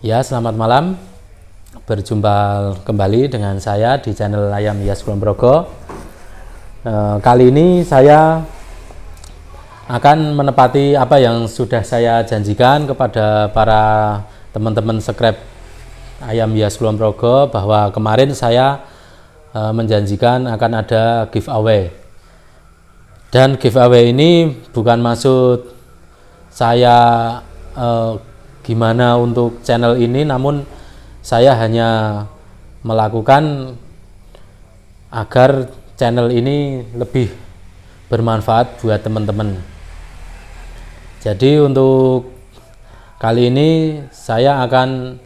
Ya, selamat malam. Berjumpa kembali dengan saya di channel Ayam Hias Kulonprogo. E, eh, kali ini saya akan menepati apa yang sudah saya janjikan kepada para teman-teman sekrep Ayam Hias Kulonprogo bahwa kemarin saya e, menjanjikan akan ada giveaway. Dan giveaway ini bukan maksud saya e, gimana untuk channel ini namun saya hanya melakukan agar channel ini lebih bermanfaat buat teman-teman jadi untuk kali ini saya akan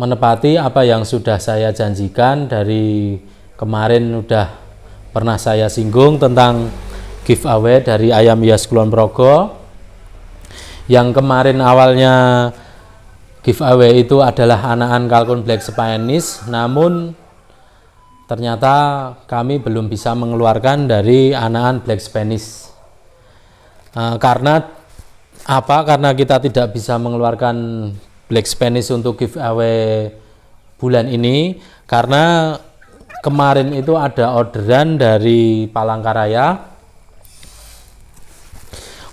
menepati apa yang sudah saya janjikan dari kemarin udah pernah saya singgung tentang giveaway dari ayam hias Kulon Progo yang kemarin awalnya giveaway itu adalah anakan kalkun black spanish namun ternyata kami belum bisa mengeluarkan dari anakan black spanish uh, karena apa karena kita tidak bisa mengeluarkan black spanish untuk giveaway bulan ini karena kemarin itu ada orderan dari Palangkaraya.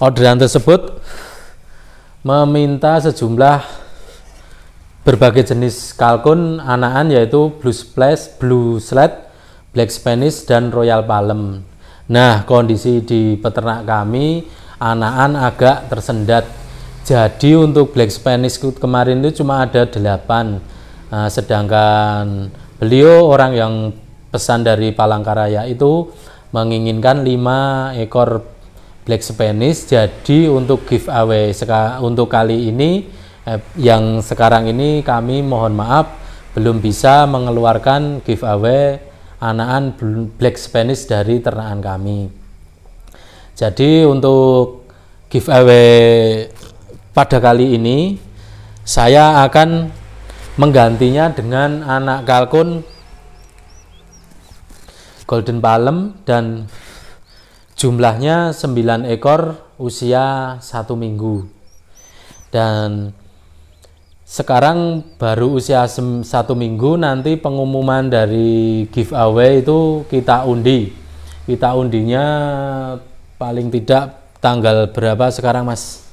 Orderan tersebut meminta sejumlah berbagai jenis kalkun anaan yaitu blue splash, blue sled, black spanish dan royal palm. Nah, kondisi di peternak kami anaan agak tersendat. Jadi untuk black spanish kemarin itu cuma ada 8. Nah, sedangkan beliau orang yang pesan dari Palangkaraya itu menginginkan 5 ekor Black Spanish. Jadi untuk giveaway untuk kali ini eh, yang sekarang ini kami mohon maaf belum bisa mengeluarkan giveaway anaan Black Spanish dari ternaan kami. Jadi untuk giveaway pada kali ini saya akan menggantinya dengan anak kalkun Golden Palem dan Jumlahnya 9 ekor usia satu minggu. Dan sekarang baru usia satu minggu nanti pengumuman dari giveaway itu kita undi kita undinya paling tidak tanggal berapa sekarang mas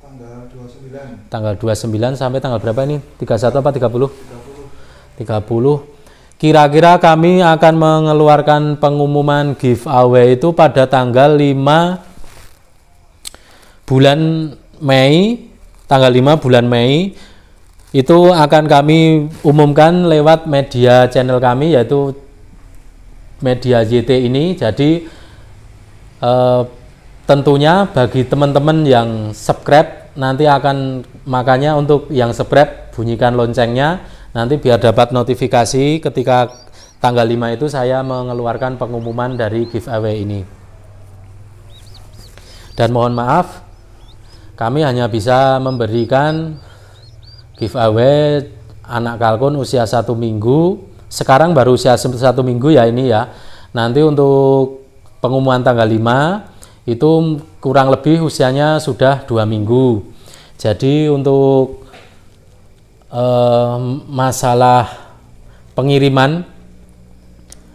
tanggal 29 tanggal 29 sampai tanggal berapa ini 31 apa 30 30 30 Kira-kira kami akan mengeluarkan pengumuman giveaway itu pada tanggal 5 bulan Mei, tanggal 5 bulan Mei itu akan kami umumkan lewat media channel kami yaitu media JT ini. Jadi e, tentunya bagi teman-teman yang subscribe nanti akan makanya untuk yang subscribe bunyikan loncengnya nanti biar dapat notifikasi ketika tanggal 5 itu saya mengeluarkan pengumuman dari giveaway ini. Dan mohon maaf, kami hanya bisa memberikan giveaway anak kalkun usia satu minggu. Sekarang baru usia satu minggu ya ini ya. Nanti untuk pengumuman tanggal 5 itu kurang lebih usianya sudah dua minggu. Jadi untuk eh, masalah pengiriman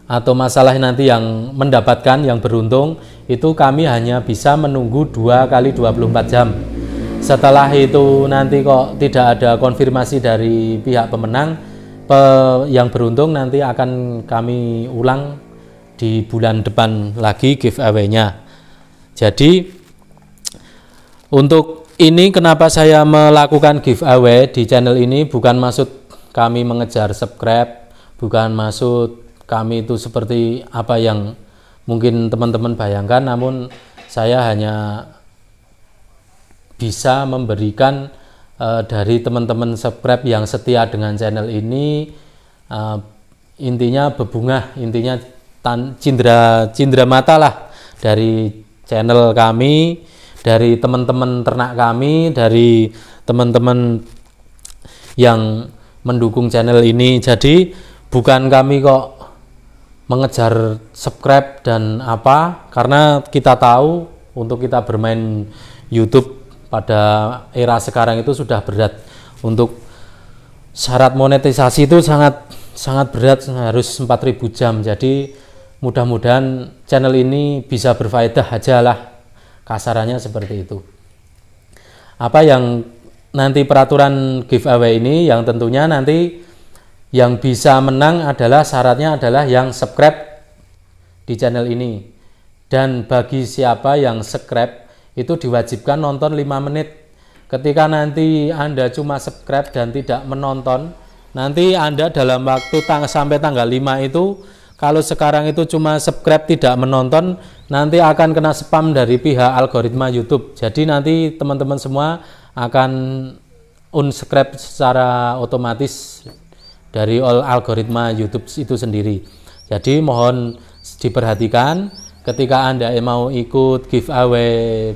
atau masalah nanti yang mendapatkan yang beruntung itu kami hanya bisa menunggu dua kali 24 jam setelah itu nanti kok tidak ada konfirmasi dari pihak pemenang pe, yang beruntung nanti akan kami ulang di bulan depan lagi giveaway-nya jadi untuk ini kenapa saya melakukan giveaway di channel ini bukan maksud kami mengejar subscribe bukan maksud kami itu seperti apa yang mungkin teman-teman bayangkan namun saya hanya bisa memberikan uh, dari teman-teman subscribe yang setia dengan channel ini uh, intinya bebungah intinya tan cindera cindera mata lah dari channel kami dari teman-teman ternak kami, dari teman-teman yang mendukung channel ini. Jadi bukan kami kok mengejar subscribe dan apa, karena kita tahu untuk kita bermain YouTube pada era sekarang itu sudah berat untuk syarat monetisasi itu sangat sangat berat harus 4000 jam. Jadi mudah-mudahan channel ini bisa berfaedah aja lah Kasarannya seperti itu. Apa yang nanti peraturan giveaway ini yang tentunya nanti yang bisa menang adalah syaratnya adalah yang subscribe di channel ini. Dan bagi siapa yang subscribe itu diwajibkan nonton 5 menit. Ketika nanti Anda cuma subscribe dan tidak menonton, nanti Anda dalam waktu tang sampai tanggal 5 itu kalau sekarang itu cuma subscribe tidak menonton, nanti akan kena spam dari pihak algoritma YouTube. Jadi nanti teman-teman semua akan unsubscribe secara otomatis dari all algoritma YouTube itu sendiri. Jadi mohon diperhatikan ketika Anda mau ikut giveaway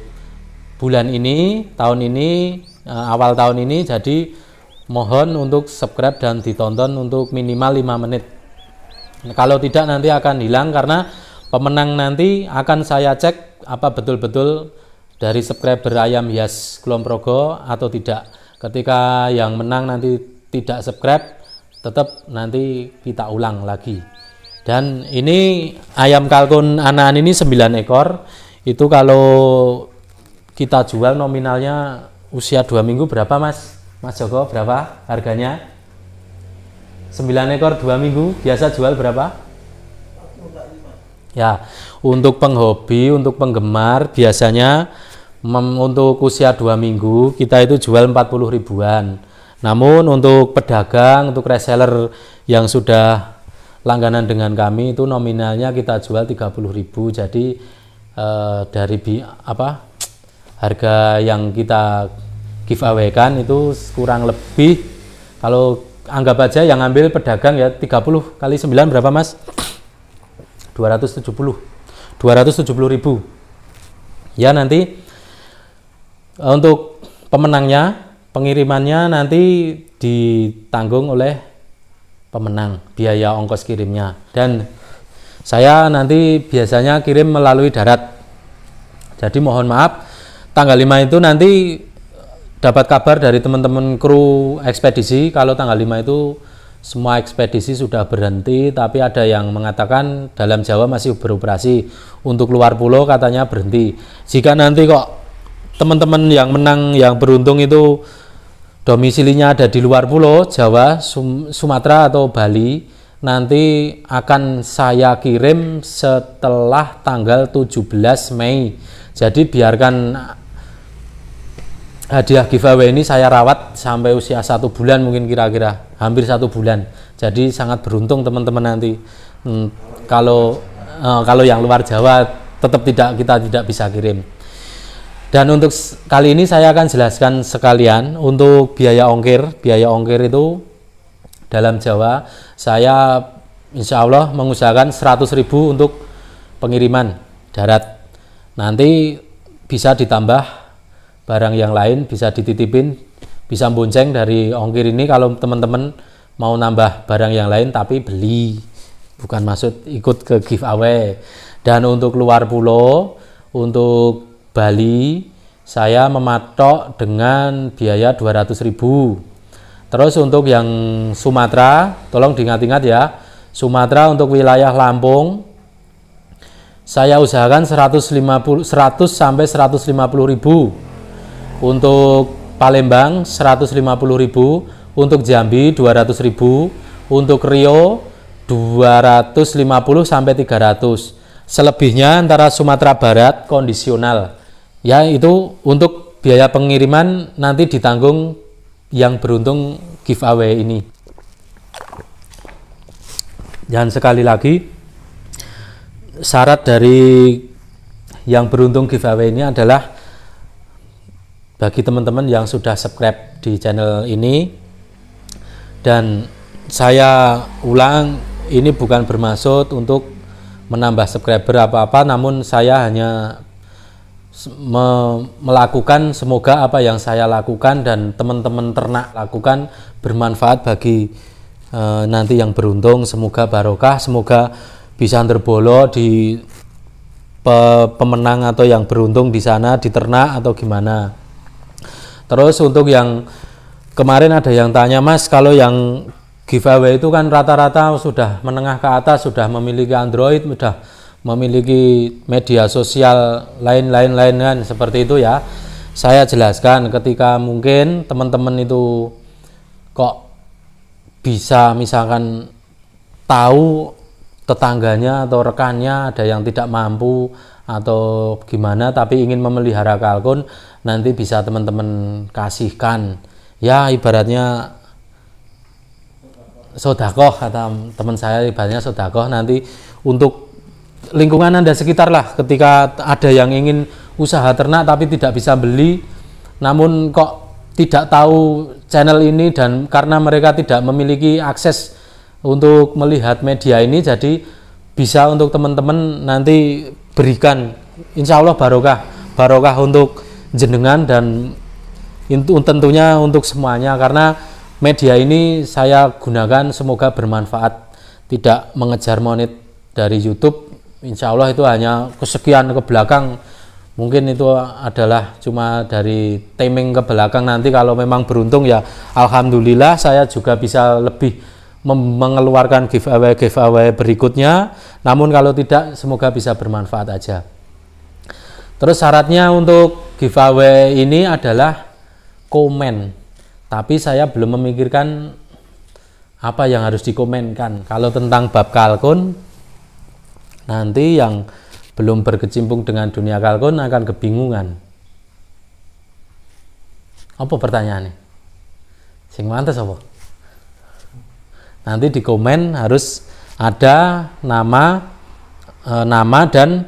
bulan ini, tahun ini, eh, awal tahun ini jadi mohon untuk subscribe dan ditonton untuk minimal 5 menit kalau tidak nanti akan hilang karena pemenang nanti akan saya cek apa betul-betul dari subscriber ayam hias Kulon Progo atau tidak. Ketika yang menang nanti tidak subscribe, tetap nanti kita ulang lagi. Dan ini ayam kalkun anakan ini 9 ekor. Itu kalau kita jual nominalnya usia 2 minggu berapa Mas? Mas Joko berapa harganya? 9 ekor 2 minggu biasa jual berapa? Ya, untuk penghobi, untuk penggemar biasanya untuk usia 2 minggu kita itu jual 40 ribuan. Namun untuk pedagang, untuk reseller yang sudah langganan dengan kami itu nominalnya kita jual 30 ribu. Jadi eh, dari bi, apa harga yang kita giveaway kan itu kurang lebih kalau anggap aja yang ngambil pedagang ya 30 kali 9 berapa mas? 270 270 ribu ya nanti eh, untuk pemenangnya pengirimannya nanti ditanggung oleh pemenang biaya ongkos kirimnya dan saya nanti biasanya kirim melalui darat jadi mohon maaf tanggal 5 itu nanti dapat kabar dari teman-teman kru ekspedisi kalau tanggal 5 itu semua ekspedisi sudah berhenti tapi ada yang mengatakan dalam Jawa masih beroperasi untuk luar pulau katanya berhenti jika nanti kok teman-teman yang menang yang beruntung itu domisilinya ada di luar pulau Jawa Sum Sumatera atau Bali nanti akan saya kirim setelah tanggal 17 Mei jadi biarkan hadiah giveaway ini saya rawat sampai usia satu bulan mungkin kira-kira hampir satu bulan jadi sangat beruntung teman-teman nanti hmm, kalau uh, kalau yang luar Jawa tetap tidak kita tidak bisa kirim dan untuk kali ini saya akan jelaskan sekalian untuk biaya ongkir biaya ongkir itu dalam Jawa saya insya Allah mengusahakan 100.000 untuk pengiriman darat nanti bisa ditambah barang yang lain bisa dititipin bisa bonceng dari ongkir ini kalau teman-teman mau nambah barang yang lain tapi beli bukan maksud ikut ke giveaway dan untuk luar pulau untuk Bali saya mematok dengan biaya 200.000 terus untuk yang Sumatera tolong diingat-ingat ya Sumatera untuk wilayah Lampung saya usahakan 150 100 sampai 150 ribu untuk Palembang 150.000, untuk Jambi 200.000, untuk Rio 250 sampai 300. Selebihnya antara Sumatera Barat kondisional. Ya, itu untuk biaya pengiriman nanti ditanggung yang beruntung giveaway ini. Dan sekali lagi syarat dari yang beruntung giveaway ini adalah bagi teman-teman yang sudah subscribe di channel ini dan saya ulang ini bukan bermaksud untuk menambah subscriber apa-apa namun saya hanya me melakukan semoga apa yang saya lakukan dan teman-teman ternak lakukan bermanfaat bagi e, nanti yang beruntung semoga barokah semoga bisa terbolo di pe pemenang atau yang beruntung di sana di ternak atau gimana Terus untuk yang kemarin ada yang tanya Mas kalau yang giveaway itu kan rata-rata sudah menengah ke atas, sudah memiliki Android, sudah memiliki media sosial lain-lain lain kan seperti itu ya. Saya jelaskan ketika mungkin teman-teman itu kok bisa misalkan tahu tetangganya atau rekannya ada yang tidak mampu atau gimana tapi ingin memelihara kalkun nanti bisa teman-teman kasihkan ya ibaratnya sodakoh kata teman saya ibaratnya sodakoh nanti untuk lingkungan anda sekitar lah ketika ada yang ingin usaha ternak tapi tidak bisa beli namun kok tidak tahu channel ini dan karena mereka tidak memiliki akses untuk melihat media ini jadi bisa untuk teman-teman nanti berikan insya Allah barokah barokah untuk jenengan dan tentunya untuk semuanya karena media ini saya gunakan semoga bermanfaat tidak mengejar monit dari YouTube insya Allah itu hanya kesekian ke belakang mungkin itu adalah cuma dari timing ke belakang nanti kalau memang beruntung ya Alhamdulillah saya juga bisa lebih mengeluarkan giveaway giveaway berikutnya. Namun kalau tidak semoga bisa bermanfaat aja. Terus syaratnya untuk giveaway ini adalah komen. Tapi saya belum memikirkan apa yang harus dikomenkan. Kalau tentang bab kalkun nanti yang belum berkecimpung dengan dunia kalkun akan kebingungan. Apa pertanyaannya? Sing mantas apa? nanti di komen harus ada nama e, nama dan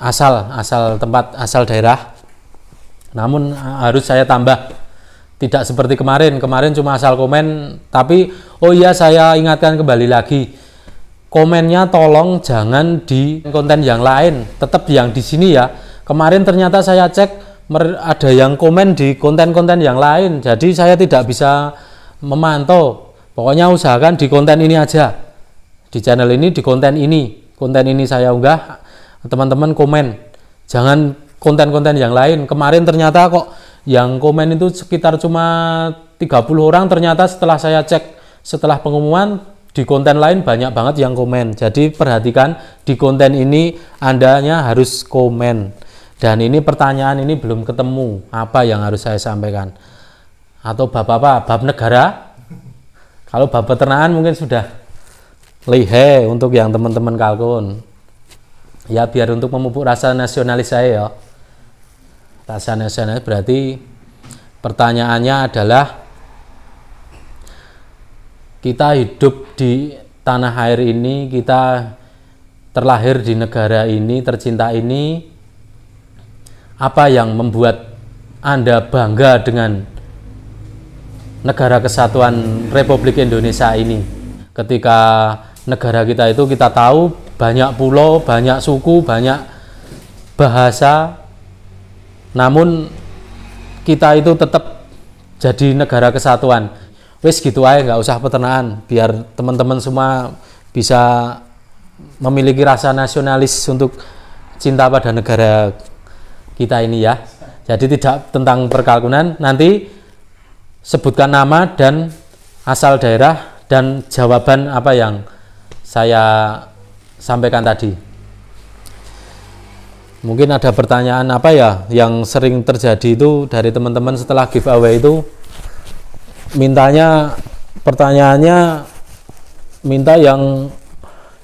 asal asal tempat asal daerah namun e, harus saya tambah tidak seperti kemarin kemarin cuma asal komen tapi oh iya saya ingatkan kembali lagi komennya tolong jangan di konten yang lain tetap yang di sini ya kemarin ternyata saya cek ada yang komen di konten-konten yang lain jadi saya tidak bisa memantau Pokoknya usahakan di konten ini aja. Di channel ini, di konten ini. Konten ini saya unggah, teman-teman komen. Jangan konten-konten yang lain. Kemarin ternyata kok yang komen itu sekitar cuma 30 orang, ternyata setelah saya cek setelah pengumuman di konten lain banyak banget yang komen. Jadi perhatikan di konten ini Andanya harus komen. Dan ini pertanyaan ini belum ketemu apa yang harus saya sampaikan. Atau bapak-bapak Bab negara? Kalau bab peternakan mungkin sudah lihe untuk yang teman-teman kalkun. Ya biar untuk memupuk rasa nasionalis saya ya. Rasa nasionalis berarti pertanyaannya adalah kita hidup di tanah air ini, kita terlahir di negara ini, tercinta ini, apa yang membuat Anda bangga dengan negara kesatuan Republik Indonesia ini. Ketika negara kita itu kita tahu banyak pulau, banyak suku, banyak bahasa. Namun kita itu tetap jadi negara kesatuan. Wis gitu aja nggak usah peternakan biar teman-teman semua bisa memiliki rasa nasionalis untuk cinta pada negara kita ini ya. Jadi tidak tentang perkalkunan nanti sebutkan nama dan asal daerah dan jawaban apa yang saya sampaikan tadi. Mungkin ada pertanyaan apa ya yang sering terjadi itu dari teman-teman setelah giveaway itu mintanya pertanyaannya minta yang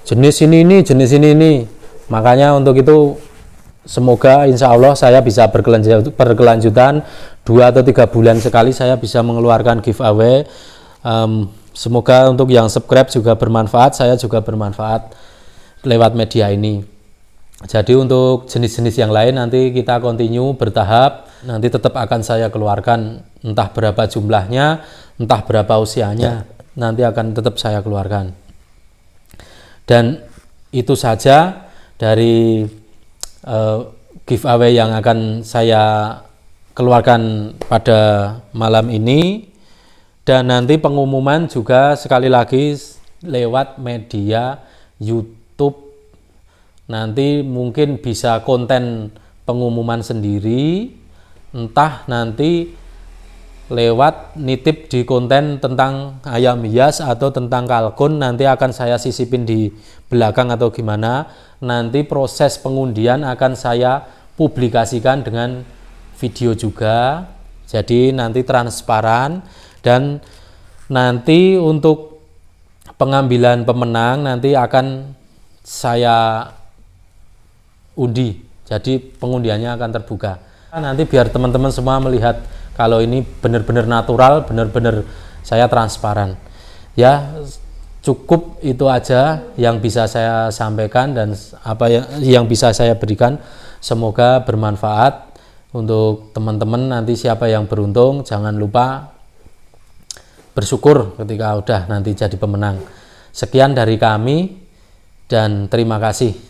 jenis ini ini jenis ini ini makanya untuk itu semoga insya Allah saya bisa berkelanjutan, dua atau tiga bulan sekali saya bisa mengeluarkan giveaway um, semoga untuk yang subscribe juga bermanfaat saya juga bermanfaat lewat media ini jadi untuk jenis-jenis yang lain nanti kita continue bertahap nanti tetap akan saya keluarkan entah berapa jumlahnya entah berapa usianya ya. nanti akan tetap saya keluarkan dan itu saja dari uh, giveaway yang akan saya keluarkan pada malam ini dan nanti pengumuman juga sekali lagi lewat media YouTube nanti mungkin bisa konten pengumuman sendiri entah nanti lewat nitip di konten tentang ayam hias atau tentang kalkun nanti akan saya sisipin di belakang atau gimana nanti proses pengundian akan saya publikasikan dengan video juga jadi nanti transparan dan nanti untuk pengambilan pemenang nanti akan saya undi jadi pengundiannya akan terbuka nanti biar teman-teman semua melihat kalau ini benar-benar natural benar-benar saya transparan ya cukup itu aja yang bisa saya sampaikan dan apa yang yang bisa saya berikan semoga bermanfaat untuk teman-teman nanti siapa yang beruntung jangan lupa bersyukur ketika udah nanti jadi pemenang sekian dari kami dan terima kasih